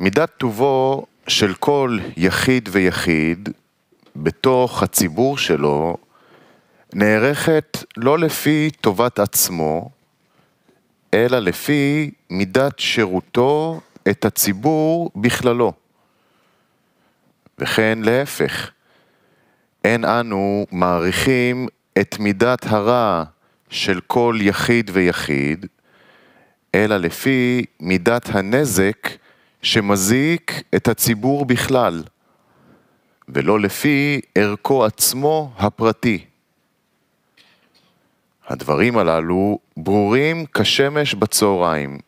מידת טובו של כל יחיד ויחיד בתוך הציבור שלו נערכת לא לפי טובת עצמו, אלא לפי מידת שירותו את הציבור בכללו. וכן להפך, אין אנו מעריכים את מידת הרע של כל יחיד ויחיד, אלא לפי מידת הנזק שמזיק את הציבור בכלל, ולא לפי ערכו עצמו הפרטי. הדברים הללו ברורים כשמש בצהריים,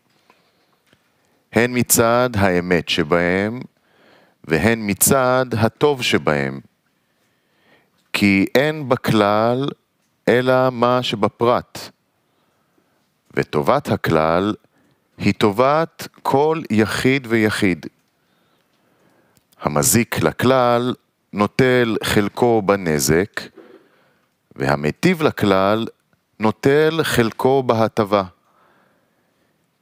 הן מצד האמת שבהם, והן מצד הטוב שבהם. כי אין בכלל אלא מה שבפרט, וטובת הכלל היא טובת כל יחיד ויחיד. המזיק לכלל נוטל חלקו בנזק, והמיטיב לכלל נוטל חלקו בהטבה.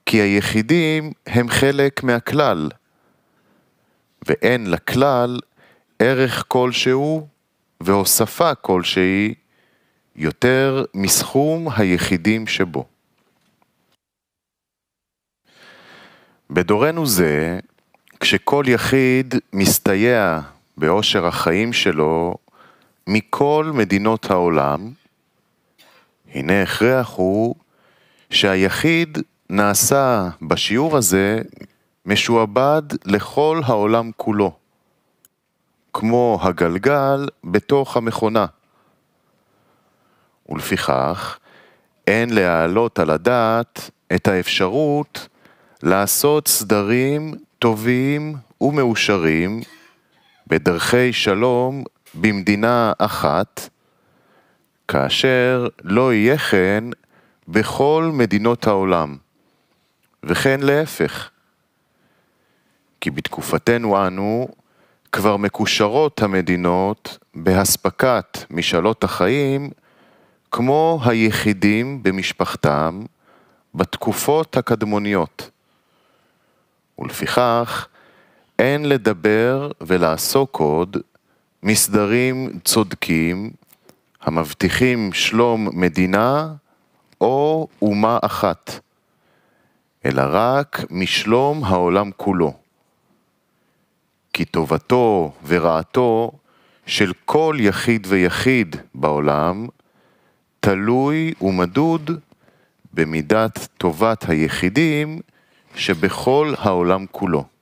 כי היחידים הם חלק מהכלל, ואין לכלל ערך כלשהו והוספה כלשהי יותר מסכום היחידים שבו. בדורנו זה, כשכל יחיד מסתייע באושר החיים שלו מכל מדינות העולם, הנה הכרח הוא שהיחיד נעשה בשיעור הזה משועבד לכל העולם כולו, כמו הגלגל בתוך המכונה. ולפיכך, אין להעלות על הדעת את האפשרות לעשות סדרים טובים ומאושרים בדרכי שלום במדינה אחת, כאשר לא יהיה כן בכל מדינות העולם, וכן להפך. כי בתקופתנו אנו כבר מקושרות המדינות בהספקת משאלות החיים כמו היחידים במשפחתם בתקופות הקדמוניות. ולפיכך, אין לדבר ולעסוק עוד מסדרים צודקים המבטיחים שלום מדינה או אומה אחת, אלא רק משלום העולם כולו. כי טובתו ורעתו של כל יחיד ויחיד בעולם תלוי ומדוד במידת טובת היחידים שבכל העולם כולו.